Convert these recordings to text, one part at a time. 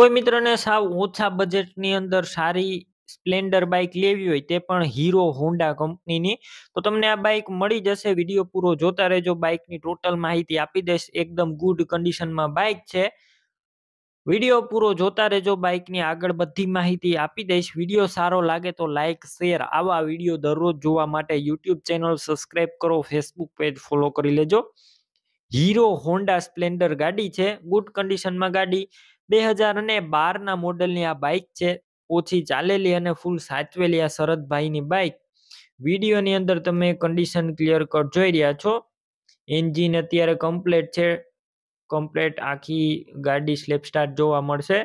કોઈ મિત્રને સાવ ઓછા બજેટની અંદર સારી સ્પ્લેન્ડર બાઇક લેવી હોય તે પણ હીરો હોન્ડા કંપનીની તો તમને આ બાઇક મળી જશે વિડીયો પૂરો જોતા રહેજો બાઇકની ટોટલ માહિતી આપી દઈશ એકદમ ગુડ કન્ડિશનમાં બાઇક છે વિડીયો પૂરો જોતા રહેજો બાઇકની આગળ બધી માહિતી આપી દઈશ વિડીયો સારો લાગે તો લાઇક શેર આવા વિડીયો દરરોજ જોવા માટે યુટ્યુબ ચેનલ સબસ્ક્રાઇબ કરો ફેસબુક પેજ ફોલો કરી લેજો હીરો હોન્ડા સ્પ્લેન્ડર ગાડી છે ગુડ કન્ડિશનમાં ગાડી બે હજાર અને બારના મોડલની આ બાઇક છે ઓછી ચાલેલી અને ફૂલ સાચવેલી આ શરદભાઈની બાઇક વિડીયોની અંદર તમે કન્ડિશન ક્લિયર કટ જોઈ રહ્યા છો એન્જિન અત્યારે કમ્પ્લેટ છે કમ્પ્લેટ આખી ગાડી સ્લેપ સ્ટાર્ટ જોવા મળશે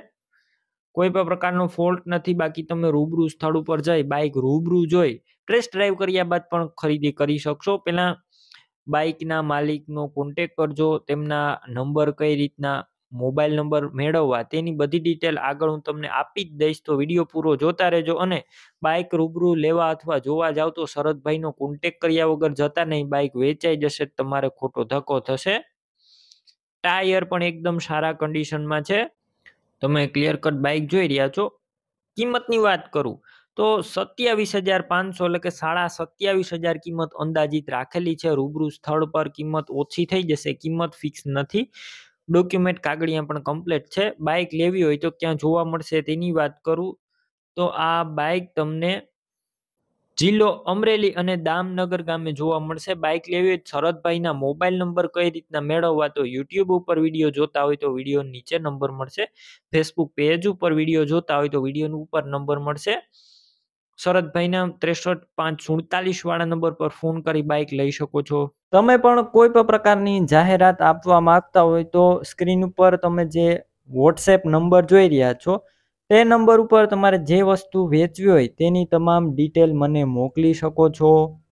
કોઈ પણ પ્રકારનો ફોલ્ટ નથી બાકી તમે રૂબરૂ સ્થળ ઉપર જઈ બાઇક રૂબરૂ જોઈ ટ્રેસ ડ્રાઈવ કર્યા બાદ પણ ખરીદી કરી શકશો પહેલાં બાઇકના માલિકનો કોન્ટેક કરજો તેમના નંબર કઈ રીતના મોબાઈલ નંબર મેળવવા તેની બધી ડિટેલ આગળ હું તમને આપી જ દઈશ તો વિડીયો પૂરો જોતા રહેજો અને બાઇક રૂબરૂ લેવા અથવા જોવા જાવ તો શરદભાઈનો કોન્ટેક કર્યા વગર જતા નહીં બાઇક વેચાઈ જશે તમારે ખોટો ધક્કો થશે ટાયર પણ એકદમ સારા કન્ડિશનમાં છે તમે ક્લિયર કટ બાઇક જોઈ રહ્યા છો કિંમતની વાત કરું તો સત્યાવીસ હજાર પાંચસો એટલે કે સાડા સત્યાવીસ હજાર કિંમત અંદાજિત રાખેલી છે રૂબરૂ સ્થળ પર કિંમત ઓછી થઈ જશે કિંમત ફિક્સ નથી ડોક્યુમેન્ટ કાગળિયા પણ કમ્પ્લીટ છે બાઇક લેવી હોય તો ક્યાં જોવા મળશે તેની વાત કરું તો આ બાઇક તમને જિલ્લો અમરેલી અને દામનગર ગામે જોવા મળશે બાઇક લેવી હોય શરદભાઈના મોબાઈલ નંબર કઈ રીતના મેળવવા તો યુટ્યુબ ઉપર વિડીયો જોતા હોય તો વિડીયો નીચે નંબર મળશે ફેસબુક પેજ ઉપર વિડીયો જોતા હોય તો વિડીયો ઉપર નંબર મળશે શરદભાઈના ત્રેસઠ પાંચ સુડતાલીસ વાળા નંબર પર ફોન કરી બાઇક લઈ શકો છો તમે પણ કોઈ પણ પ્રકારની જાહેરાત આપવા માંગતા હોય તો સ્ક્રીન ઉપર તમે જે વોટ્સએપ નંબર જોઈ રહ્યા છો તે નંબર ઉપર તમારે જે વસ્તુ વેચવી હોય તેની તમામ ડિટેલ મને મોકલી શકો છો